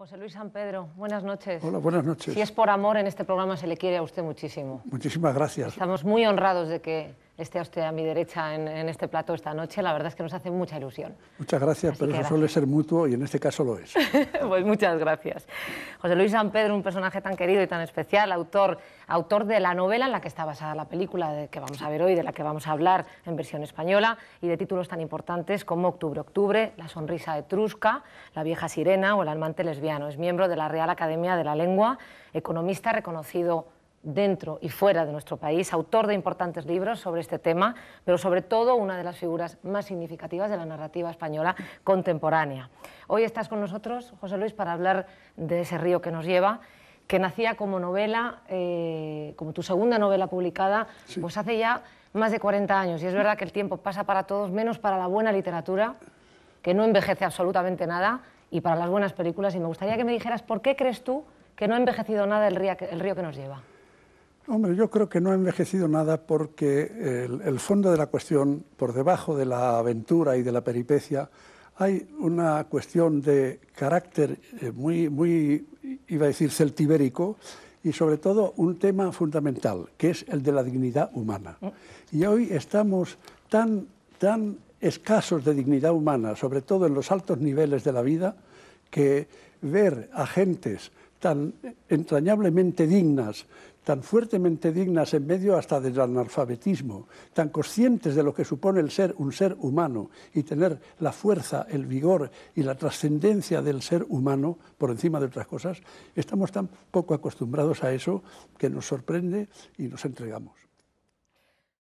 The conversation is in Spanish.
José Luis San Pedro, buenas noches. Hola, buenas noches. Si es por amor, en este programa se le quiere a usted muchísimo. Muchísimas gracias. Estamos muy honrados de que esté usted a mi derecha en, este plato esta noche. La verdad es que nos hace mucha ilusión. Muchas gracias, pero eso suele ser mutuo y en este caso lo es. pues muchas gracias. José Luis San Pedro, un personaje tan querido y tan especial, autor, autor de la novela en la que está basada la película de que vamos a ver hoy, de la que vamos a hablar en versión española, y de títulos tan importantes como Octubre, Octubre, La sonrisa etrusca, La vieja sirena o El amante lesbiano. Es miembro de la Real Academia de la Lengua, economista reconocido dentro y fuera de nuestro país, autor de importantes libros sobre este tema, pero sobre todo una de las figuras más significativas de la narrativa española contemporánea. Hoy estás con nosotros, José Luis, para hablar de ese río que nos lleva, que nacía como novela, eh, como tu segunda novela publicada, pues hace ya más de 40 años. Y es verdad que el tiempo pasa para todos, menos para la buena literatura, que no envejece absolutamente nada, y para las buenas películas. Y me gustaría que me dijeras, ¿por qué crees tú que no ha envejecido nada el río que nos lleva? Hombre, yo creo que no ha envejecido nada porque el, fondo de la cuestión, por debajo de la aventura y de la peripecia, hay una cuestión de carácter eh, muy, muy, iba a decir, celtibérico y sobre todo un tema fundamental, que es el de la dignidad humana. Oh. Y hoy estamos tan, tan escasos de dignidad humana, sobre todo en los altos niveles de la vida, que ver a gentes tan entrañablemente dignas, tan fuertemente dignas en medio hasta del analfabetismo, tan conscientes de lo que supone el ser un ser humano y tener la fuerza, el vigor y la trascendencia del ser humano por encima de otras cosas, estamos tan poco acostumbrados a eso que nos sorprende y nos entregamos.